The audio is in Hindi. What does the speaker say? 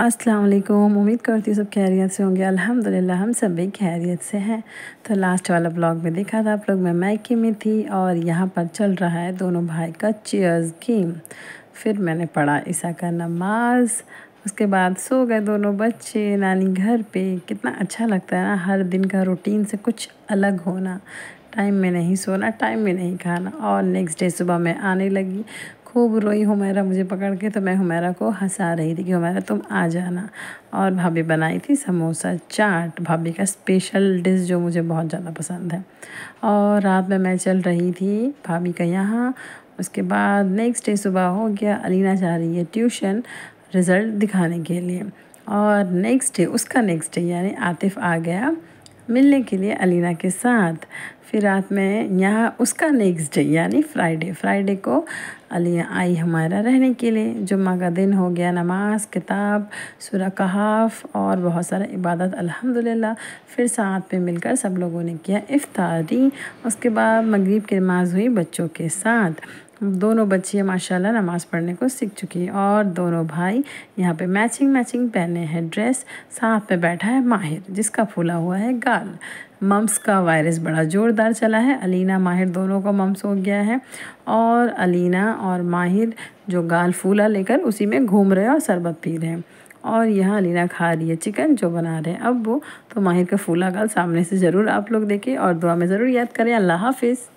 अस्सलाम वालेकुम उम्मीद करती हूँ सब खैरियत से होंगे अल्हम्दुलिल्लाह हम सब भी खैरियत से हैं तो लास्ट वाला ब्लॉग में देखा था आप लोग मैं मैके में थी और यहाँ पर चल रहा है दोनों भाई का चेयर्स गेम फिर मैंने पढ़ा ईसा का नमाज़ उसके बाद सो गए दोनों बच्चे नानी घर पे कितना अच्छा लगता है ना हर दिन का रूटीन से कुछ अलग होना टाइम में नहीं सोना टाइम में नहीं खाना और नेक्स्ट डे सुबह मैं आने लगी खूब रोई हुमैरा मुझे पकड़ के तो मैं हुमैरा को हंसा रही थी कि हुमैरा तुम आ जाना और भाभी बनाई थी समोसा चाट भाभी का स्पेशल डिश जो मुझे बहुत ज़्यादा पसंद है और रात में मैं चल रही थी भाभी का यहाँ उसके बाद नेक्स्ट डे सुबह हो गया अलीना जा रही है ट्यूशन रिज़ल्ट दिखाने के लिए और नेक्स्ट डे उसका नेक्स्ट डे यानी आतिफ़ आ गया मिलने के लिए अलीना के साथ फिर रात में यहाँ उसका नेक्स्ट डे यानी फ्राइडे फ्राइडे को अलिया आई हमारा रहने के लिए जुम्मा का दिन हो गया नमाज किताब सुरा कहाफ और बहुत सारा इबादत अल्हम्दुलिल्लाह फिर साथ में मिलकर सब लोगों ने किया इफ्तारी उसके बाद मगरिब की नमाज हुई बच्चों के साथ दोनों बच्चियाँ माशाल्लाह नमाज़ पढ़ने को सीख चुकी हैं और दोनों भाई यहाँ पे मैचिंग मैचिंग पहने हैं ड्रेस साथ में बैठा है माहिर जिसका फूला हुआ है गाल मम्स का वायरस बड़ा ज़ोरदार चला है अलीना माहिर दोनों को मम्स हो गया है और अलीना और माहिर जो गाल फूला लेकर उसी में घूम रहे हैं और शरबत पी रहे हैं और यहाँ अलीना खा रही है चिकन जो बना रहे हैं अब वो तो माहिर का फूला गाल सामने से ज़रूर आप लोग देखें और दुआ में ज़रूर याद करें अल्लाह हाफिज़